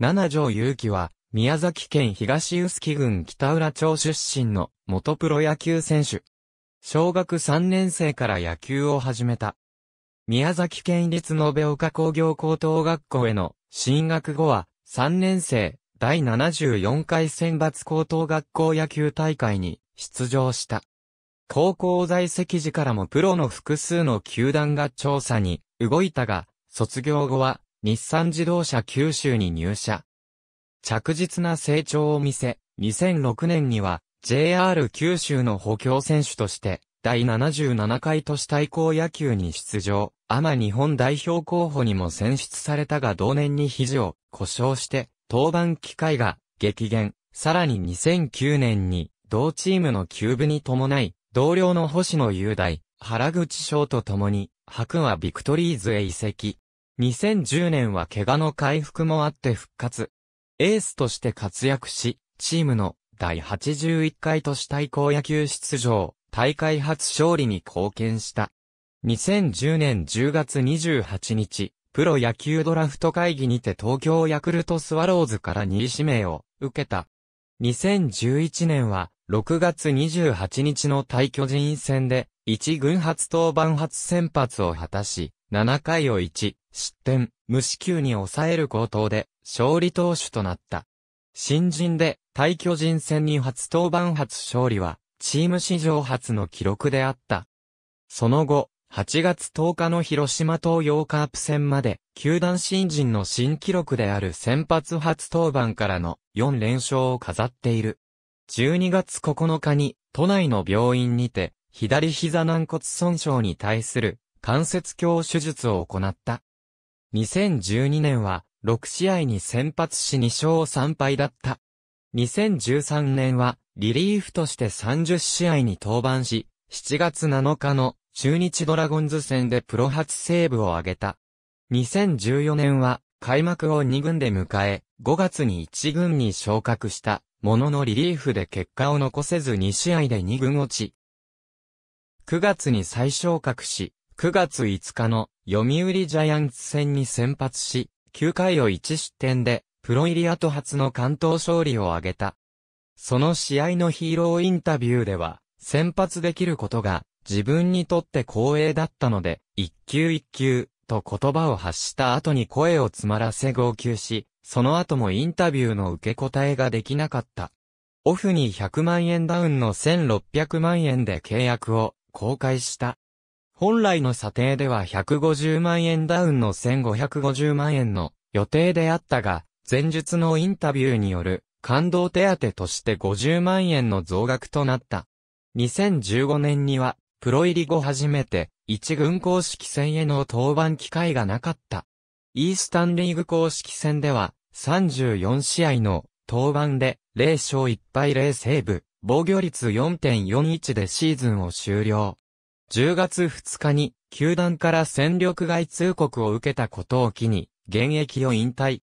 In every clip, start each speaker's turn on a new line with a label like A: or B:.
A: 七条祐希は、宮崎県東臼杵郡北浦町出身の元プロ野球選手。小学3年生から野球を始めた。宮崎県立延岡工業高等学校への進学後は3年生第74回選抜高等学校野球大会に出場した。高校在籍時からもプロの複数の球団が調査に動いたが、卒業後は日産自動車九州に入社。着実な成長を見せ、2006年には JR 九州の補強選手として、第77回都市対抗野球に出場、アマ日本代表候補にも選出されたが同年に肘を故障して、登板機会が激減、さらに2009年に、同チームの休部に伴い、同僚の星野雄大、原口翔と共に、白はビクトリーズへ移籍。2010年は怪我の回復もあって復活。エースとして活躍し、チームの第81回都市対抗野球出場、大会初勝利に貢献した。2010年10月28日、プロ野球ドラフト会議にて東京ヤクルトスワローズから2位指名を受けた。2011年は6月28日の対巨人戦で1軍初登板初先発を果たし、7回を1、失点、無四球に抑える高投で、勝利投手となった。新人で、対巨人戦に初登板初勝利は、チーム史上初の記録であった。その後、8月10日の広島東洋カープ戦まで、球団新人の新記録である先発初登板からの4連勝を飾っている。12月9日に、都内の病院にて、左膝軟骨損傷に対する関節鏡手術を行った。2012年は、6試合に先発し2勝3敗だった。2013年は、リリーフとして30試合に登板し、7月7日の中日ドラゴンズ戦でプロ初セーブを挙げた。2014年は、開幕を2軍で迎え、5月に1軍に昇格した、もののリリーフで結果を残せず2試合で2軍落ち。9月に再昇格し、9月5日の読売ジャイアンツ戦に先発し、9回を1失点で、プロ入り後初の関東勝利を挙げた。その試合のヒーローインタビューでは、先発できることが自分にとって光栄だったので、一球一球と言葉を発した後に声を詰まらせ号泣し、その後もインタビューの受け答えができなかった。オフに100万円ダウンの1600万円で契約を公開した。本来の査定では150万円ダウンの1550万円の予定であったが、前述のインタビューによる感動手当として50万円の増額となった。2015年には、プロ入り後初めて、一軍公式戦への登板機会がなかった。イースタンリーグ公式戦では、34試合の登板で0勝1敗0セーブ、防御率4.41でシーズンを終了。10月2日に、球団から戦力外通告を受けたことを機に、現役を引退。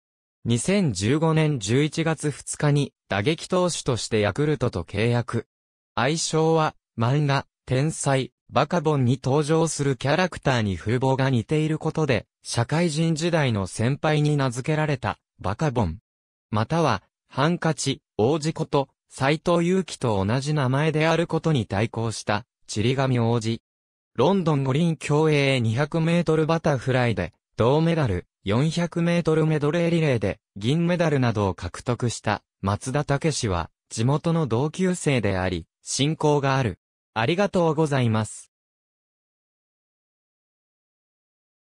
A: 2015年11月2日に、打撃投手としてヤクルトと契約。愛称は、漫画、天才、バカボンに登場するキャラクターに風貌が似ていることで、社会人時代の先輩に名付けられた、バカボン。または、ハンカチ、王子こと、斎藤祐樹と同じ名前であることに対抗した、ちり紙王子。ロンドン五輪競泳200メートルバタフライで、銅メダル、400メートルメドレーリレーで、銀メダルなどを獲得した、松田武氏は、地元の同級生であり、親交がある。ありがとうございます。